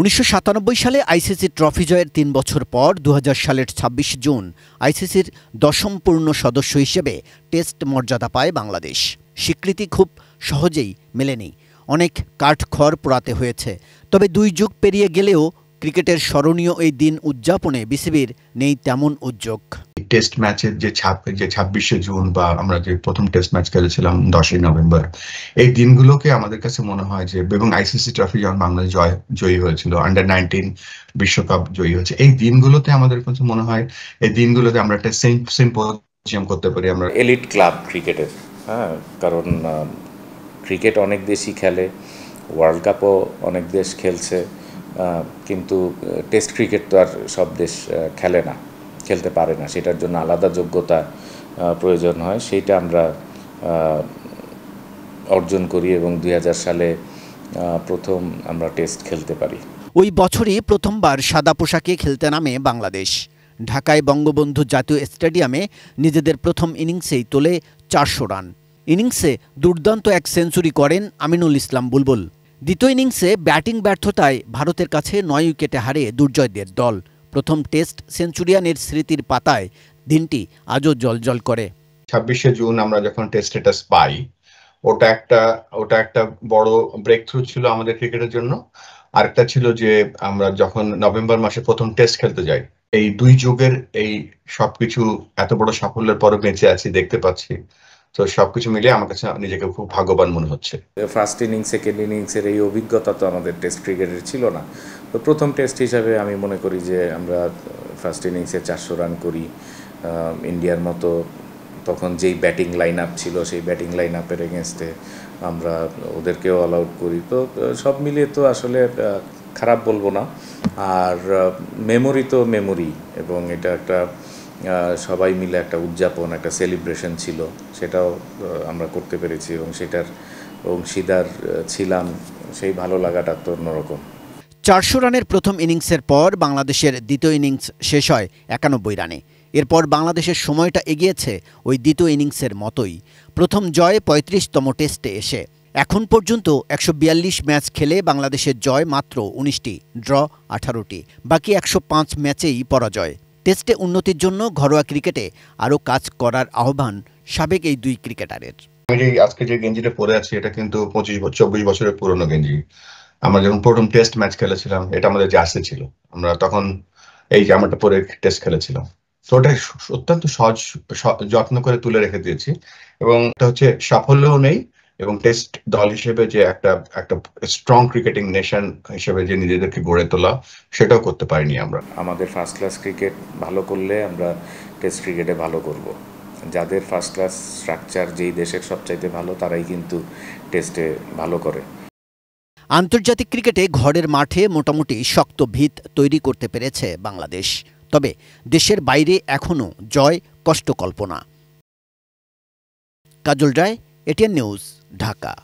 উনিশশো সালে ICC trophy জয়ের তিন বছর পর দু সালের ২৬ জুন আইসিসির দশম পূর্ণ সদস্য হিসেবে টেস্ট মর্যাদা পায় বাংলাদেশ স্বীকৃতি খুব সহজেই মেলেনি অনেক কাঠখড় পোড়াতে হয়েছে তবে দুই যুগ পেরিয়ে গেলেও ক্রিকেটের স্মরণীয় এই দিন উদযাপনে বিসিবির নেই তেমন উদ্যোগ টেস্ট ম্যাচের যে ছাপ যে ছাব্বিশে জুন বা আমরা যে প্রথম টেস্ট ম্যাচ খেলেছিলাম দশই নভেম্বর এই দিনগুলোকে আমাদের কাছে মনে হয় যে এবং আইসিসি ট্রফি যখন বাংলাদেশ জয় জয়ী হয়েছিল আন্ডার নাইনটিন বিশ্বকাপ জয়ী হয়েছে এই দিনগুলোতে আমাদের কাছে মনে হয় এই দিনগুলোতে আমরা একটা সিম্পোজিয়াম করতে পারি আমরা এলিট ক্লাব ক্রিকেটের হ্যাঁ কারণ ক্রিকেট অনেক দেশই খেলে ওয়ার্ল্ড কাপও অনেক দেশ খেলছে কিন্তু টেস্ট ক্রিকেট তো আর সব দেশ খেলে না খেলতে পারে না সেটার জন্য আলাদা যোগ্যতা প্রয়োজন হয় সেইটা আমরা অর্জন করি এবং দুই সালে প্রথম আমরা টেস্ট খেলতে পারি ওই বছরই প্রথমবার সাদা পোশাকে খেলতে নামে বাংলাদেশ ঢাকায় বঙ্গবন্ধু জাতীয় স্টেডিয়ামে নিজেদের প্রথম ইনিংসেই তোলে চারশো রান ইনিংসে দুর্দান্ত এক সেঞ্চুরি করেন আমিনুল ইসলাম বুলবুল দ্বিতীয় ইনিংসে ব্যাটিং ব্যর্থতায় ভারতের কাছে নয় উইকেটে হারে দুর্জয়দের দল প্রথম টেস্ট সেঞ্চুরিয়ানের স্মৃতির পাতায় দিনটি আজও জলজল করে ছাব্বিশে জুন আমরা যখন টেস্ট স্ট্যাটাস পাই ওটা একটা ওটা একটা বড় ব্রেক থ্রু ছিল আমাদের ক্রিকেটের জন্য আরেকটা ছিল যে আমরা যখন নভেম্বর মাসে প্রথম টেস্ট খেলতে যাই এই দুই যুগের এই সবকিছু এত বড় সাফল্যের পরে বেঁচে আছি দেখতে পাচ্ছি তো সবকিছু মিলিয়ে আমার কাছে নিজেকে খুব ভাগ্যবান মনে হচ্ছে ফার্স্ট ইনিংস সেকেন্ড ইনিংসের এই অভিজ্ঞতা তো আমাদের টেস্ট ক্রিকেটের ছিল না তো প্রথম টেস্ট হিসাবে আমি মনে করি যে আমরা ফার্স্ট ইনিংসে চারশো রান করি ইন্ডিয়ার মতো তখন যেই ব্যাটিং লাইন আপ ছিল সেই ব্যাটিং লাইন আপের এগেনস্টে আমরা ওদেরকেও অল আউট করি তো সব মিলিয়ে তো আসলে খারাপ বলবো না আর মেমোরি তো মেমোরি এবং এটা একটা সবাই মিলে একটা উদযাপন একটা সেলিব্রেশন ছিল সেটাও আমরা করতে পেরেছি এবং সেটার অংশীদার ছিলাম সেই ভালো লাগাটা তো অন্যরকম চারশো রানের প্রথম ইনিংসের পর বাংলাদেশের দ্বিতীয় ইনিংস শেষ হয় একানব্বই রানে এরপর বাংলাদেশের সময়টা এগিয়েছে ওই দ্বিতীয় ইনিংসের মতোই প্রথম জয় পঁয়ত্রিশতম টেস্টে এসে এখন পর্যন্ত একশো ম্যাচ খেলে বাংলাদেশের জয় মাত্র উনিশটি ড্র আঠারোটি বাকি একশো ম্যাচেই পরাজয় টেস্টে উন্নতির জন্য ঘরোয়া ক্রিকেটে আরও কাজ করার আহ্বান সাবেক এই দুই ক্রিকেটারের আমি যে আজকে যে গেঞ্জিটা পরে আছি এটা কিন্তু পঁচিশ বছর চব্বিশ বছরের পুরনো গেঞ্জি আমরা যখন প্রথম টেস্ট ম্যাচ খেলেছিলাম এটা আমাদের জার্সি ছিল আমরা তখন এই জামাটা পরে টেস্ট খেলেছিলাম তো ওটা অত্যন্ত সহজ যত্ন করে তুলে রেখে দিয়েছি এবং এটা হচ্ছে সাফল্যও নেই এবং টেস্ট দল হিসেবে যে একটা একটা স্ট্রং ক্রিকেটিং নেশন হিসেবে যে নিজেদেরকে গড়ে তোলা সেটাও করতে পারিনি আমরা আমাদের ফার্স্ট ক্লাস ক্রিকেট ভালো করলে আমরা টেস্ট ক্রিকেটে ভালো করব যাদের ফার্স্ট ক্লাস স্ট্রাকচার যেই দেশের সবচাইতে ভালো তারাই কিন্তু টেস্টে ভালো করে আন্তর্জাতিক ক্রিকেটে ঘরের মাঠে মোটামুটি শক্ত ভিত তৈরি করতে পেরেছে বাংলাদেশ তবে দেশের বাইরে এখনও জয় কষ্টকল্পনা কাজল রায় এটিএন নিউজ ढाका